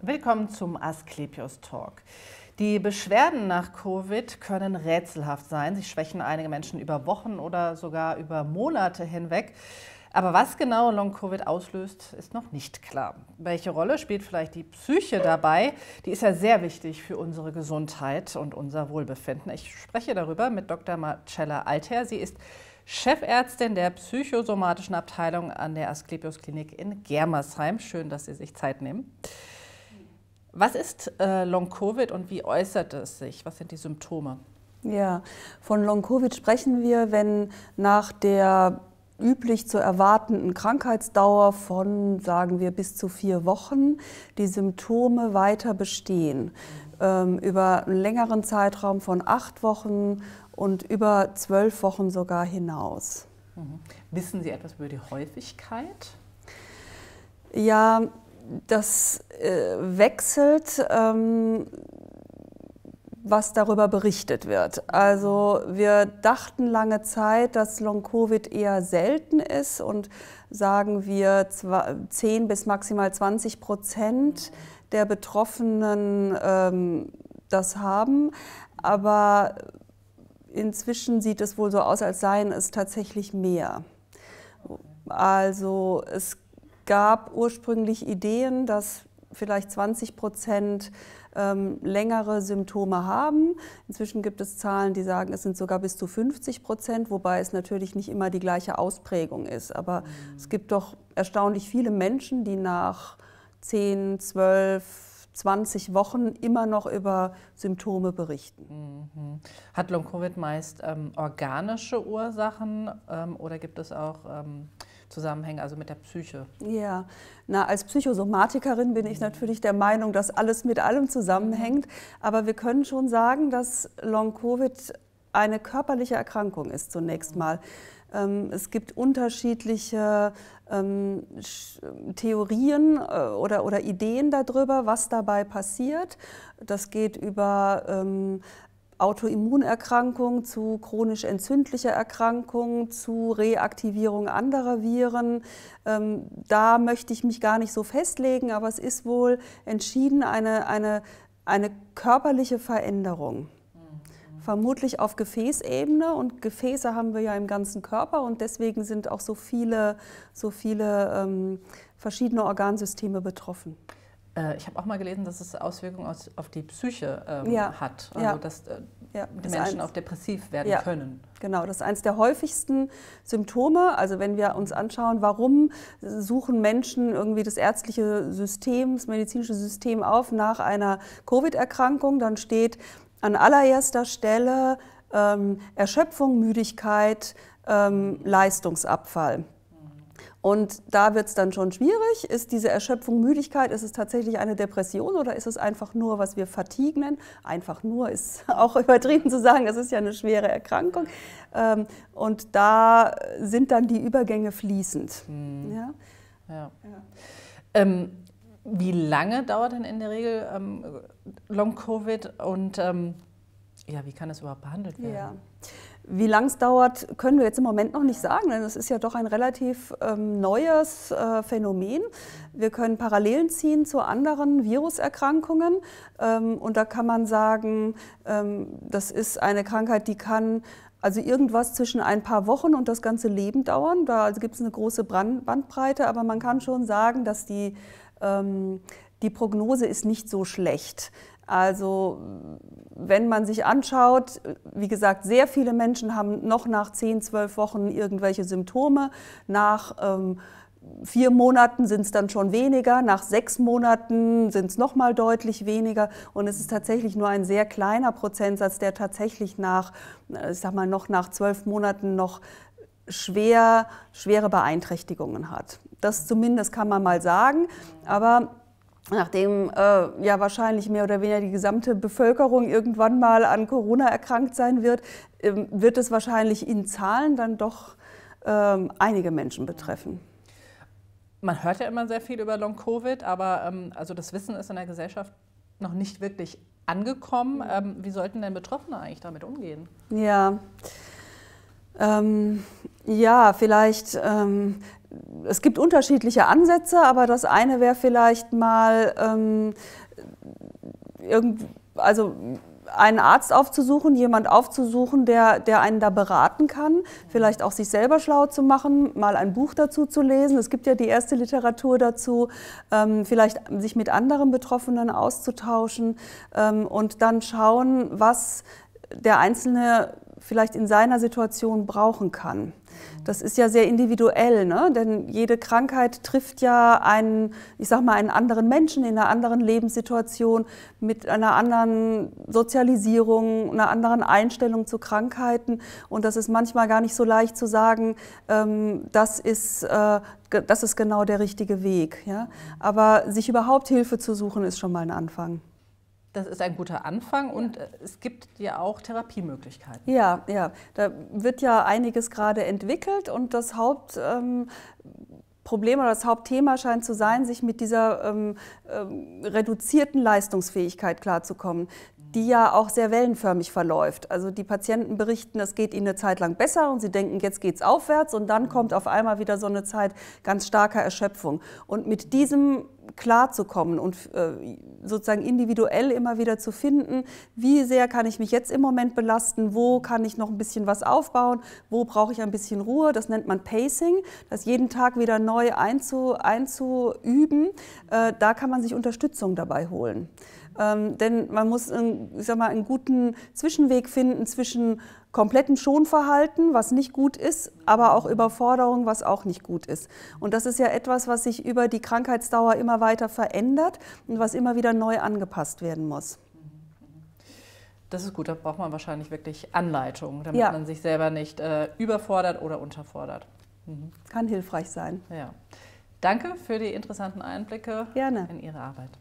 Willkommen zum Asklepios Talk. Die Beschwerden nach Covid können rätselhaft sein. Sie schwächen einige Menschen über Wochen oder sogar über Monate hinweg. Aber was genau Long-Covid auslöst, ist noch nicht klar. Welche Rolle spielt vielleicht die Psyche dabei? Die ist ja sehr wichtig für unsere Gesundheit und unser Wohlbefinden. Ich spreche darüber mit Dr. Marcella Alther. Sie ist Chefärztin der psychosomatischen Abteilung an der Asklepios Klinik in Germersheim. Schön, dass Sie sich Zeit nehmen. Was ist äh, Long-Covid und wie äußert es sich? Was sind die Symptome? Ja, von Long-Covid sprechen wir, wenn nach der üblich zu erwartenden Krankheitsdauer von, sagen wir, bis zu vier Wochen die Symptome weiter bestehen. Ähm, über einen längeren Zeitraum von acht Wochen und über zwölf Wochen sogar hinaus. Mhm. Wissen Sie etwas über die Häufigkeit? Ja, das äh, wechselt, ähm, was darüber berichtet wird. Also wir dachten lange Zeit, dass Long-Covid eher selten ist und sagen wir 10 bis maximal 20 Prozent der Betroffenen ähm, das haben. Aber inzwischen sieht es wohl so aus, als seien es tatsächlich mehr. Also es gibt gab ursprünglich Ideen, dass vielleicht 20 Prozent ähm, längere Symptome haben. Inzwischen gibt es Zahlen, die sagen, es sind sogar bis zu 50 Prozent, wobei es natürlich nicht immer die gleiche Ausprägung ist. Aber mhm. es gibt doch erstaunlich viele Menschen, die nach 10, 12, 20 Wochen immer noch über Symptome berichten. Mhm. Hat Long-Covid meist ähm, organische Ursachen ähm, oder gibt es auch... Ähm, zusammenhängen, also mit der Psyche. Ja, na, als Psychosomatikerin bin ich mhm. natürlich der Meinung, dass alles mit allem zusammenhängt. Mhm. Aber wir können schon sagen, dass Long-Covid eine körperliche Erkrankung ist zunächst mhm. mal. Ähm, es gibt unterschiedliche ähm, Theorien äh, oder, oder Ideen darüber, was dabei passiert. Das geht über ähm, Autoimmunerkrankungen, zu chronisch entzündlicher Erkrankung, zu Reaktivierung anderer Viren. Ähm, da möchte ich mich gar nicht so festlegen, aber es ist wohl entschieden eine, eine, eine körperliche Veränderung mhm. vermutlich auf Gefäßebene und Gefäße haben wir ja im ganzen Körper und deswegen sind auch so viele, so viele ähm, verschiedene Organsysteme betroffen. Äh, ich habe auch mal gelesen, dass es Auswirkungen aus, auf die Psyche ähm, ja. hat. Also, ja. dass äh, ja. das Menschen auch depressiv werden können. Genau, das ist eines der häufigsten Symptome. Also, wenn wir uns anschauen, warum suchen Menschen irgendwie das ärztliche System, das medizinische System auf nach einer Covid-Erkrankung, dann steht an allererster Stelle ähm, Erschöpfung, Müdigkeit, ähm, Leistungsabfall. Und da wird es dann schon schwierig. Ist diese Erschöpfung Müdigkeit, ist es tatsächlich eine Depression oder ist es einfach nur, was wir Fatigue nennen? Einfach nur ist auch übertrieben zu sagen, es ist ja eine schwere Erkrankung. Ähm, und da sind dann die Übergänge fließend. Hm. Ja? Ja. Ja. Ähm, wie lange dauert denn in der Regel ähm, Long-Covid und ähm, ja, wie kann das überhaupt behandelt werden? Wie lang es dauert, können wir jetzt im Moment noch nicht sagen, denn es ist ja doch ein relativ ähm, neues äh, Phänomen. Wir können Parallelen ziehen zu anderen Viruserkrankungen ähm, und da kann man sagen, ähm, das ist eine Krankheit, die kann also irgendwas zwischen ein paar Wochen und das ganze Leben dauern. Da also gibt es eine große Bandbreite, aber man kann schon sagen, dass die ähm, die Prognose ist nicht so schlecht. Also wenn man sich anschaut, wie gesagt, sehr viele Menschen haben noch nach 10, 12 Wochen irgendwelche Symptome. Nach ähm, vier Monaten sind es dann schon weniger, nach sechs Monaten sind es nochmal deutlich weniger. Und es ist tatsächlich nur ein sehr kleiner Prozentsatz, der tatsächlich nach, äh, ich sag mal, noch nach zwölf Monaten noch schwer, schwere Beeinträchtigungen hat. Das zumindest kann man mal sagen. Aber nachdem äh, ja wahrscheinlich mehr oder weniger die gesamte Bevölkerung irgendwann mal an Corona erkrankt sein wird, ähm, wird es wahrscheinlich in Zahlen dann doch ähm, einige Menschen betreffen. Man hört ja immer sehr viel über Long-Covid, aber ähm, also das Wissen ist in der Gesellschaft noch nicht wirklich angekommen. Mhm. Ähm, wie sollten denn Betroffene eigentlich damit umgehen? Ja. Ähm, ja, vielleicht ähm, es gibt unterschiedliche Ansätze, aber das eine wäre vielleicht mal ähm, irgend, also einen Arzt aufzusuchen, jemand aufzusuchen, der, der einen da beraten kann, vielleicht auch sich selber schlau zu machen, mal ein Buch dazu zu lesen. Es gibt ja die erste Literatur dazu, ähm, vielleicht sich mit anderen Betroffenen auszutauschen ähm, und dann schauen, was der Einzelne vielleicht in seiner Situation brauchen kann. Das ist ja sehr individuell, ne? denn jede Krankheit trifft ja einen, ich sag mal, einen anderen Menschen in einer anderen Lebenssituation, mit einer anderen Sozialisierung, einer anderen Einstellung zu Krankheiten. Und das ist manchmal gar nicht so leicht zu sagen, ähm, das, ist, äh, das ist genau der richtige Weg. Ja? Aber sich überhaupt Hilfe zu suchen, ist schon mal ein Anfang das ist ein guter Anfang und äh, es gibt ja auch Therapiemöglichkeiten. Ja, ja. Da wird ja einiges gerade entwickelt und das Haupt. Ähm, Problem oder das Hauptthema scheint zu sein, sich mit dieser ähm, ähm, reduzierten Leistungsfähigkeit klarzukommen, die ja auch sehr wellenförmig verläuft. Also die Patienten berichten, es geht ihnen eine Zeit lang besser und sie denken, jetzt geht es aufwärts und dann mhm. kommt auf einmal wieder so eine Zeit ganz starker Erschöpfung. Und mit diesem klarzukommen und äh, sozusagen individuell immer wieder zu finden, wie sehr kann ich mich jetzt im Moment belasten, wo kann ich noch ein bisschen was aufbauen, wo brauche ich ein bisschen Ruhe. Das nennt man Pacing, das jeden Tag wieder neu einzu, einzuüben. Äh, da kann man sich Unterstützung dabei holen. Ähm, denn man muss, ich sag mal, einen guten Zwischenweg finden zwischen komplettem Schonverhalten, was nicht gut ist, aber auch Überforderung, was auch nicht gut ist. Und das ist ja etwas, was sich über die Krankheitsdauer immer weiter verändert und was immer wieder neu angepasst werden muss. Das ist gut, da braucht man wahrscheinlich wirklich Anleitung, damit ja. man sich selber nicht äh, überfordert oder unterfordert. Mhm. Kann hilfreich sein. Ja. Danke für die interessanten Einblicke Gerne. in Ihre Arbeit.